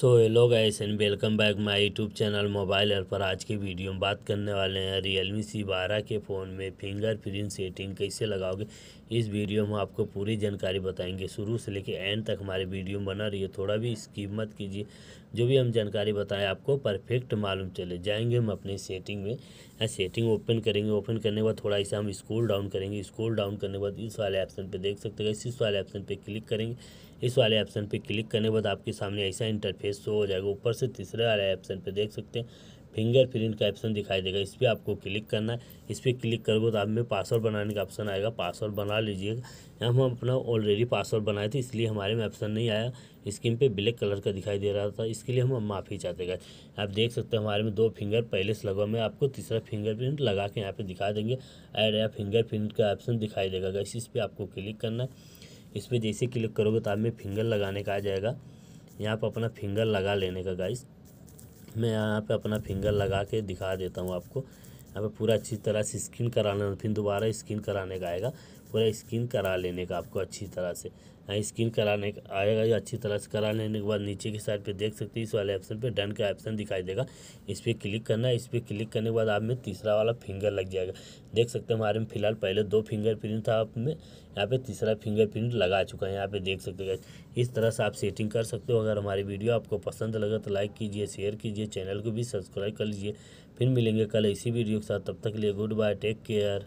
so hello guys and welcome back my YouTube channel mobile app पर आज के video में बात करने वाले हैं रियलमी सी बारह के फ़ोन में फिंगरप्रिंट सेटिंग कैसे लगाओगे इस वीडियो में आपको पूरी जानकारी बताएंगे शुरू से लेकर एंड तक हमारे वीडियो में बना है थोड़ा भी इसकी मत कीजिए जो भी हम जानकारी बताएं आपको परफेक्ट मालूम चले जाएंगे हम अपनी सेटिंग में या सेटिंग ओपन करेंगे ओपन करने के बाद थोड़ा ऐसा हम स्कूल डाउन करेंगे स्कूल डाउन करने के बाद इस वाले ऑप्शन पर देख सकते हैं इस वाले ऑप्शन पर क्लिक करेंगे इस वाले ऑप्शन पर क्लिक करने के बाद आपके सामने ऐसा इंटरफेस फेस शो तो हो जाएगा ऊपर से तीसरे वाले ऑप्शन पे देख सकते हैं फिंगर प्रिंट का ऑप्शन दिखाई देगा इस पर आपको क्लिक करना है इस पर क्लिक करोगे तो आप में पासवर्ड बनाने का ऑप्शन आएगा पासवर्ड बना लीजिएगा हम अपना ऑलरेडी पासवर्ड बनाए थे इसलिए हमारे में ऑप्शन नहीं आया स्क्रीन पे ब्लैक कलर का दिखाई दे रहा था इसके लिए हम माफ़ी चाहते गए आप देख सकते हैं हमारे में दो फिंगर पहले से लगा मैं आपको तीसरा प्रिंट लगा के यहाँ पर दिखा देंगे एड या प्रिंट का ऑप्शन दिखाई देगा इस पर आपको क्लिक करना है इस पर जैसे क्लिक करोगे तो आप में फिंगर लगाने का आ जाएगा यहाँ पर अपना फिंगर लगा लेने का गाइस मैं यहाँ पे अपना फिंगर लगा के दिखा देता हूँ आपको यहाँ पे पूरा अच्छी तरह से स्किन कराना फिर दोबारा स्किन कराने का आएगा पूरा स्किन करा लेने का आपको अच्छी तरह से हाँ स्किन कराने का आएगा अच्छी तरह से करा लेने के बाद नीचे की साइड पे देख सकते हैं इस वाले ऑप्शन पे डन का ऑप्शन दिखाई देगा इस पर क्लिक करना है इस पर क्लिक करने के बाद आप में तीसरा वाला फिंगर लग जाएगा देख सकते हैं हमारे में फिलहाल पहले दो फिंगर प्रिंट था आप में यहाँ पे तीसरा फिंगर प्रिंट लगा चुका है यहाँ पे देख सकते हैं इस तरह से आप सेटिंग कर सकते हो अगर हमारी वीडियो आपको पसंद लगा तो लाइक कीजिए शेयर कीजिए चैनल को भी सब्सक्राइब कर लीजिए फिर मिलेंगे कल इसी वीडियो के साथ तब तक के लिए गुड बाय टेक केयर